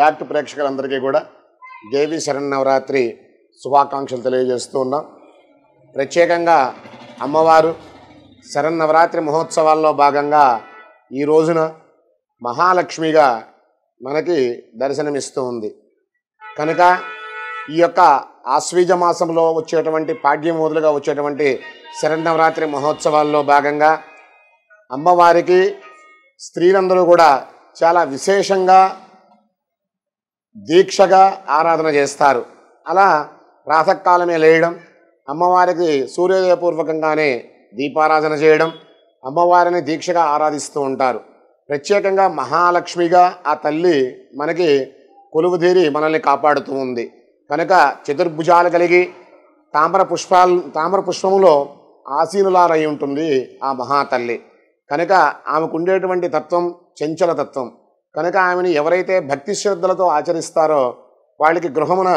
act ప్రేక్షకులందరికీ కూడా దేవి నవరాత్రి శుభాకాంక్షలు తెలియజేస్తూ ఉన్నాం ప్రత్యేకంగా అమ్మవారు నవరాత్రి మహోత్సవాల్లో భాగంగా ఈ రోజున మహాలక్ష్మిగా మనకి దర్శనమిస్తూ ఉంది కనుక ఈ యొక్క ఆశ్వీజ మాసంలో వచ్చేటువంటి పాడ్యం మొదలుగా వచ్చేటువంటి నవరాత్రి మహోత్సవాల్లో భాగంగా అమ్మవారికి స్త్రీలందరూ కూడా చాలా విశేషంగా దీక్షగా ఆరాధన చేస్తారు అలా ప్రాతకాలమే లేయడం అమ్మవారికి సూర్యోదయపూర్వకంగానే దీపారాధన చేయడం అమ్మవారిని దీక్షగా ఆరాధిస్తూ ఉంటారు ప్రత్యేకంగా మహాలక్ష్మిగా ఆ తల్లి మనకి కొలువుదీరి మనల్ని కాపాడుతూ ఉంది కనుక చతుర్భుజాలు కలిగి తామర పుష్పాలు తామర పుష్పములో ఆసీనులారై ఉంటుంది ఆ మహాతల్లి కనుక తత్వం చెంచల తత్వం కనుక ఆమెను ఎవరైతే భక్తి శ్రద్ధలతో ఆచరిస్తారో వాళ్ళకి గృహమున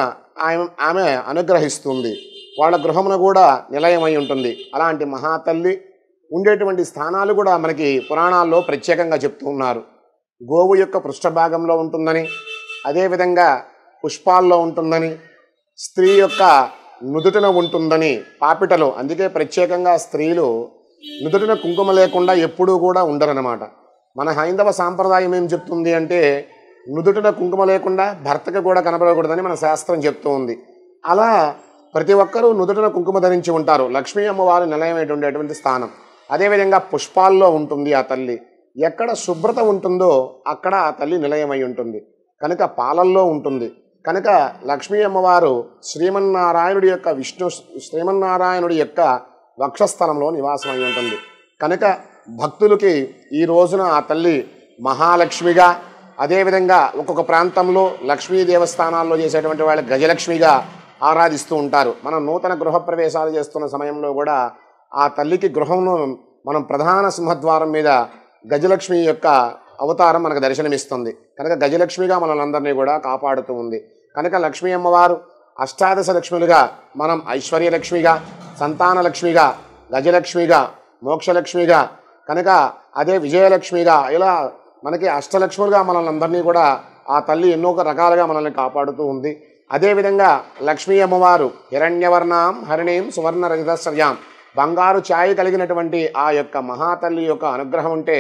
ఆమె ఆమె అనుగ్రహిస్తుంది వాళ్ళ గృహమున కూడా నిలయమై ఉంటుంది అలాంటి మహాతల్లి ఉండేటువంటి స్థానాలు కూడా మనకి పురాణాల్లో ప్రత్యేకంగా చెప్తూ ఉన్నారు గోవు యొక్క పృష్ఠభాగంలో ఉంటుందని అదేవిధంగా పుష్పాల్లో ఉంటుందని స్త్రీ యొక్క నుదుటిన ఉంటుందని పాపిటలు అందుకే ప్రత్యేకంగా స్త్రీలు నుదుటిన కుంకుమ లేకుండా ఎప్పుడూ కూడా ఉండరన్నమాట మన హైందవ సాంప్రదాయం ఏం చెప్తుంది అంటే నుదుటిన కుంకుమ లేకుండా భర్తకి కూడా కనబడకూడదని మన శాస్త్రం చెప్తూ ఉంది అలా ప్రతి ఒక్కరూ నుదుటిన కుంకుమ ధరించి ఉంటారు లక్ష్మీ అమ్మవారి నిలయమైనటువంటి స్థానం అదేవిధంగా పుష్పాల్లో ఉంటుంది ఆ తల్లి ఎక్కడ శుభ్రత ఉంటుందో అక్కడ ఆ తల్లి నిలయమై ఉంటుంది కనుక పాలల్లో ఉంటుంది కనుక లక్ష్మీ అమ్మవారు శ్రీమన్నారాయణుడి యొక్క విష్ణు శ్రీమన్నారాయణుడి యొక్క వక్షస్థలంలో నివాసం అయి ఉంటుంది కనుక భక్తులకి ఈ రోజున ఆ తల్లి మహాలక్ష్మిగా అదేవిధంగా ఒక్కొక్క ప్రాంతంలో లక్ష్మీ దేవస్థానాల్లో చేసేటువంటి వాళ్ళు గజలక్ష్మిగా ఆరాధిస్తూ ఉంటారు మనం నూతన గృహప్రవేశాలు చేస్తున్న సమయంలో కూడా ఆ తల్లికి గృహంలో మనం ప్రధాన సింహద్వారం మీద గజలక్ష్మి యొక్క అవతారం మనకు దర్శనమిస్తుంది కనుక గజలక్ష్మిగా అందరినీ కూడా కాపాడుతూ ఉంది కనుక లక్ష్మీ అమ్మవారు అష్టాదశ లక్ష్ములుగా మనం ఐశ్వర్యలక్ష్మిగా సంతానలక్ష్మిగా గజలక్ష్మిగా మోక్షలక్ష్మిగా కనుక అదే విజయలక్ష్మిగా ఇలా మనకి అష్టలక్ష్ములుగా మనల్ని అందరినీ కూడా ఆ తల్లి ఎన్నో రకాలుగా మనల్ని కాపాడుతూ ఉంది అదేవిధంగా లక్ష్మీ అమ్మవారు హిరణ్యవర్ణాం హరిణీం రజతశ్రయాం బంగారు ఛాయ కలిగినటువంటి ఆ యొక్క మహాతల్లి యొక్క అనుగ్రహం ఉంటే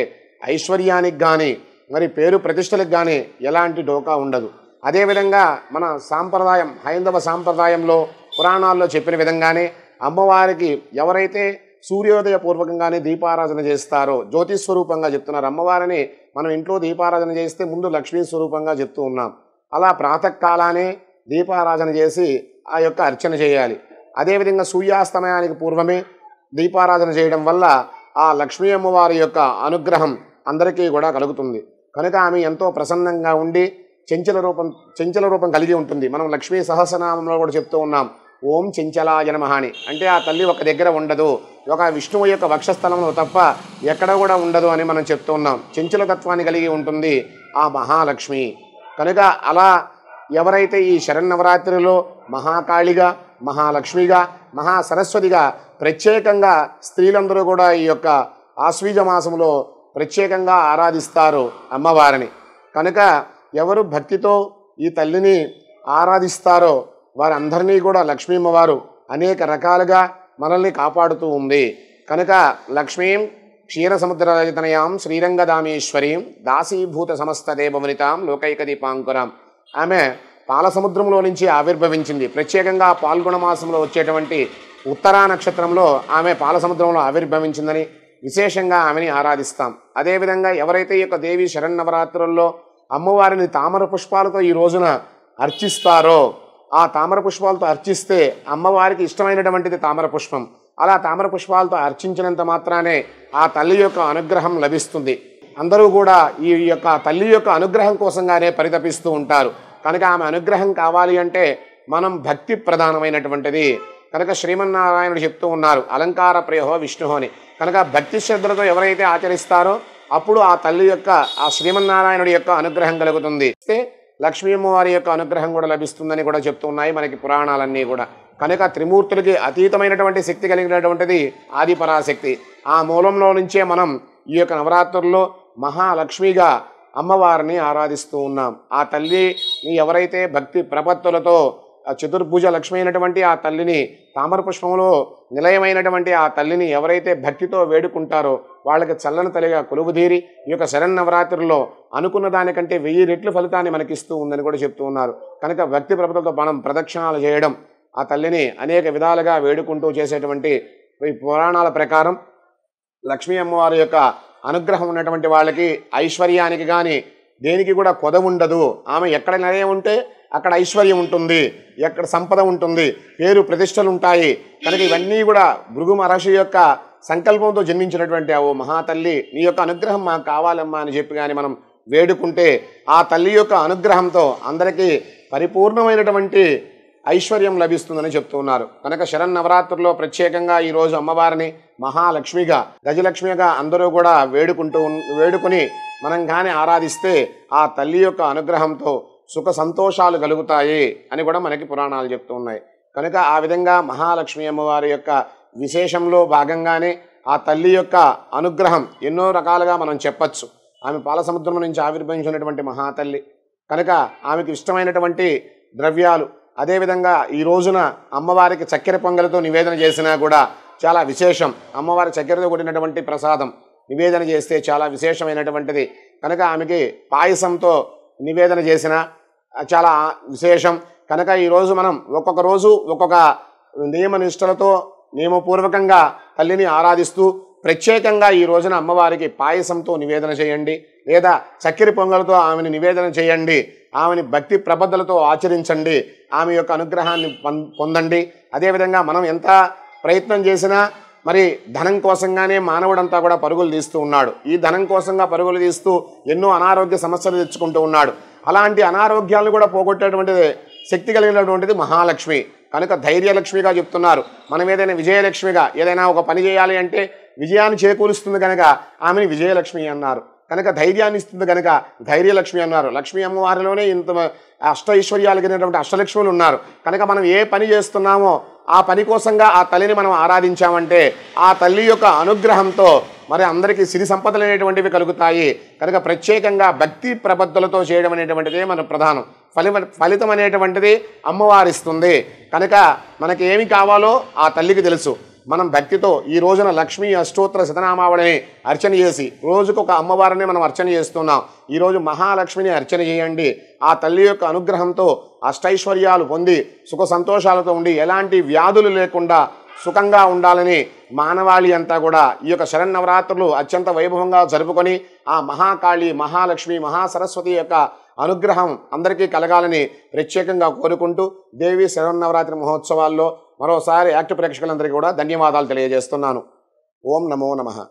ఐశ్వర్యానికి కానీ మరి పేరు ప్రతిష్టలకు కానీ ఎలాంటి డోకా ఉండదు అదేవిధంగా మన సాంప్రదాయం హైందవ సాంప్రదాయంలో పురాణాల్లో చెప్పిన విధంగానే అమ్మవారికి ఎవరైతే సూర్యోదయ పూర్వకంగానే దీపారాధన చేస్తారు జ్యోతి స్వరూపంగా చెప్తున్నారు అమ్మవారిని మనం ఇంట్లో దీపారాధన చేస్తే ముందు లక్ష్మీ స్వరూపంగా చెప్తూ ఉన్నాం అలా ప్రాతకాలానే దీపారాధన చేసి ఆ యొక్క అర్చన చేయాలి అదేవిధంగా సూర్యాస్తమయానికి పూర్వమే దీపారాధన చేయడం వల్ల ఆ లక్ష్మీ అమ్మవారి యొక్క అనుగ్రహం అందరికీ కూడా కలుగుతుంది కనుక ఆమె ఎంతో ప్రసన్నంగా ఉండి చెంచల రూపం చెంచల రూపం కలిగి ఉంటుంది మనం లక్ష్మీ సహస్రనామంలో కూడా చెప్తూ ఉన్నాం ఓం చెంచలాయ నమ అని అంటే ఆ తల్లి ఒక దగ్గర ఉండదు ఒక విష్ణువు యొక్క వక్షస్థలంలో తప్ప ఎక్కడ కూడా ఉండదు అని మనం చెప్తూ ఉన్నాం చెంచల తత్వాన్ని కలిగి ఉంటుంది ఆ మహాలక్ష్మి కనుక అలా ఎవరైతే ఈ శరన్నవరాత్రిలో మహాకాళిగా మహాలక్ష్మిగా మహాసరస్వతిగా ప్రత్యేకంగా స్త్రీలందరూ కూడా ఈ యొక్క ఆశ్వీజ మాసంలో ప్రత్యేకంగా ఆరాధిస్తారు అమ్మవారిని కనుక ఎవరు భక్తితో ఈ తల్లిని ఆరాధిస్తారో వారందరినీ కూడా లక్ష్మీమ్మవారు అనేక రకాలుగా మనల్ని కాపాడుతూ ఉంది కనుక లక్ష్మీం క్షీర క్షీరసముద్రరచనయాం శ్రీరంగదామేశ్వరీం దాసీభూత సమస్త దేవమునితాం లోకైక దీపాంకురం ఆమె పాలసముద్రంలో నుంచి ఆవిర్భవించింది ప్రత్యేకంగా పాల్గొన మాసంలో వచ్చేటువంటి ఉత్తరా నక్షత్రంలో ఆమె పాలసముద్రంలో ఆవిర్భవించిందని విశేషంగా ఆమెని ఆరాధిస్తాం అదేవిధంగా ఎవరైతే ఈ యొక్క దేవి శరణ్ నవరాత్రుల్లో అమ్మవారిని తామర పుష్పాలతో ఈ రోజున అర్చిస్తారో ఆ తామర పుష్పాలతో అర్చిస్తే అమ్మవారికి ఇష్టమైనటువంటిది తామర పుష్పం అలా తామర పుష్పాలతో అర్చించినంత మాత్రానే ఆ తల్లి యొక్క అనుగ్రహం లభిస్తుంది అందరూ కూడా ఈ యొక్క తల్లి యొక్క అనుగ్రహం కోసంగానే పరితపిస్తూ ఉంటారు కనుక ఆమె అనుగ్రహం కావాలి అంటే మనం భక్తి ప్రధానమైనటువంటిది కనుక శ్రీమన్నారాయణుడు చెప్తూ ఉన్నారు అలంకార ప్రయోహో విష్ణుహో అని కనుక భక్తి శ్రద్ధలతో ఎవరైతే ఆచరిస్తారో అప్పుడు ఆ తల్లి యొక్క ఆ శ్రీమన్నారాయణుడి యొక్క అనుగ్రహం కలుగుతుంది లక్ష్మీ అమ్మవారి యొక్క అనుగ్రహం కూడా లభిస్తుందని కూడా చెప్తున్నాయి మనకి పురాణాలన్నీ కూడా కనుక త్రిమూర్తులకి అతీతమైనటువంటి శక్తి కలిగినటువంటిది ఆదిపరాశక్తి ఆ మూలంలో నుంచే మనం ఈ యొక్క నవరాత్రుల్లో మహాలక్ష్మిగా అమ్మవారిని ఆరాధిస్తూ ఉన్నాం ఆ తల్లి ఎవరైతే భక్తి ప్రపత్తులతో ఆ చతుర్భుజ లక్ష్మి అయినటువంటి ఆ తల్లిని తామర పుష్పంలో నిలయమైనటువంటి ఆ తల్లిని ఎవరైతే భక్తితో వేడుకుంటారో వాళ్ళకి చల్లని తల్లిగా కొలువుదీరి ఈ యొక్క శరన్నవరాత్రుల్లో అనుకున్న దానికంటే వెయ్యి రెట్లు ఫలితాన్ని మనకిస్తూ ఉందని కూడా చెప్తూ ఉన్నారు కనుక భక్తి ప్రభుత్వంతో మనం ప్రదక్షిణాలు చేయడం ఆ తల్లిని అనేక విధాలుగా వేడుకుంటూ చేసేటువంటి ఈ పురాణాల ప్రకారం లక్ష్మీ అమ్మవారి యొక్క అనుగ్రహం ఉన్నటువంటి వాళ్ళకి ఐశ్వర్యానికి కానీ దేనికి కూడా కొద ఉండదు ఆమె ఎక్కడ నిలయం ఉంటే అక్కడ ఐశ్వర్యం ఉంటుంది ఎక్కడ సంపద ఉంటుంది పేరు ప్రతిష్టలు ఉంటాయి కనుక ఇవన్నీ కూడా భృగు మహర్షి యొక్క సంకల్పంతో జన్మించినటువంటి ఓ మహాతల్లి నీ యొక్క అనుగ్రహం మాకు కావాలమ్మా అని చెప్పి కానీ మనం వేడుకుంటే ఆ తల్లి యొక్క అనుగ్రహంతో అందరికీ పరిపూర్ణమైనటువంటి ఐశ్వర్యం లభిస్తుందని చెప్తూ ఉన్నారు కనుక శరణ్ నవరాత్రుల్లో ప్రత్యేకంగా ఈరోజు అమ్మవారిని మహాలక్ష్మిగా గజలక్ష్మిగా అందరూ కూడా వేడుకుంటూ వేడుకుని మనం కానీ ఆరాధిస్తే ఆ తల్లి యొక్క అనుగ్రహంతో సుఖ సంతోషాలు కలుగుతాయి అని కూడా మనకి పురాణాలు చెప్తూ ఉన్నాయి కనుక ఆ విధంగా మహాలక్ష్మి అమ్మవారి యొక్క విశేషంలో భాగంగానే ఆ తల్లి యొక్క అనుగ్రహం ఎన్నో రకాలుగా మనం చెప్పచ్చు ఆమె పాలసముద్రం నుంచి ఆవిర్భవించినటువంటి మహాతల్లి కనుక ఆమెకు ఇష్టమైనటువంటి ద్రవ్యాలు అదేవిధంగా ఈ రోజున అమ్మవారికి చక్కెర పొంగలతో నివేదన చేసినా కూడా చాలా విశేషం అమ్మవారి చక్కెరతో కూడినటువంటి ప్రసాదం నివేదన చేస్తే చాలా విశేషమైనటువంటిది కనుక ఆమెకి పాయసంతో నివేదన చేసిన చాలా విశేషం కనుక ఈరోజు మనం ఒక్కొక్క రోజు ఒక్కొక్క నియమ నిష్టలతో నియమపూర్వకంగా తల్లిని ఆరాధిస్తూ ప్రత్యేకంగా ఈ రోజున అమ్మవారికి పాయసంతో నివేదన చేయండి లేదా చక్కెర పొంగలతో ఆమెను నివేదన చేయండి ఆమెని భక్తి ప్రబద్ధలతో ఆచరించండి ఆమె యొక్క అనుగ్రహాన్ని పొందండి అదేవిధంగా మనం ఎంత ప్రయత్నం చేసినా మరి ధనం కోసంగానే మానవుడంతా కూడా పరుగులు తీస్తూ ఉన్నాడు ఈ ధనం కోసంగా పరుగులు తీస్తూ ఎన్నో అనారోగ్య సమస్యలు తెచ్చుకుంటూ ఉన్నాడు అలాంటి అనారోగ్యాలను కూడా పోగొట్టేటువంటిది శక్తి కలిగినటువంటిది మహాలక్ష్మి కనుక ధైర్యలక్ష్మిగా చెప్తున్నారు మనం ఏదైనా విజయలక్ష్మిగా ఏదైనా ఒక పని చేయాలి అంటే విజయాన్ని చేకూరుస్తుంది కనుక ఆమెని విజయలక్ష్మి అన్నారు కనుక ధైర్యాన్ని ఇస్తుంది కనుక ధైర్యలక్ష్మి అన్నారు లక్ష్మి అమ్మవారిలోనే ఇంత అష్ట ఐశ్వర్యాలు కలిగినటువంటి అష్టలక్ష్ములు ఉన్నారు కనుక మనం ఏ పని చేస్తున్నామో ఆ పని కోసంగా ఆ తల్లిని మనం ఆరాధించామంటే ఆ తల్లి యొక్క అనుగ్రహంతో మరి అందరికీ సిరి సంపదలు అనేటువంటివి కలుగుతాయి కనుక ప్రత్యేకంగా భక్తి ప్రబద్ధులతో చేయడం అనేటువంటిది మన ప్రధానం ఫలి ఫలితం అనేటువంటిది అమ్మవారిస్తుంది కనుక మనకి ఏమి కావాలో ఆ తల్లికి తెలుసు మనం భక్తితో ఈ రోజున లక్ష్మీ అష్టోత్తర శతనామావళిని అర్చన చేసి రోజుకు ఒక అమ్మవారిని మనం అర్చన చేస్తున్నాం ఈరోజు మహాలక్ష్మిని అర్చన చేయండి ఆ తల్లి యొక్క అనుగ్రహంతో అష్టైశ్వర్యాలు పొంది సుఖ సంతోషాలతో ఉండి ఎలాంటి వ్యాధులు లేకుండా సుఖంగా ఉండాలని మానవాళి అంతా కూడా ఈ యొక్క శరన్నవరాత్రులు అత్యంత వైభవంగా జరుపుకొని ఆ మహాకాళి మహాలక్ష్మి మహాసరస్వతి యొక్క అనుగ్రహం అందరికీ కలగాలని ప్రత్యేకంగా కోరుకుంటూ దేవి శరన్నవరాత్రి మహోత్సవాల్లో మరోసారి యాక్ట్ ప్రేక్షకులందరికీ కూడా ధన్యవాదాలు తెలియజేస్తున్నాను ఓం నమో నమ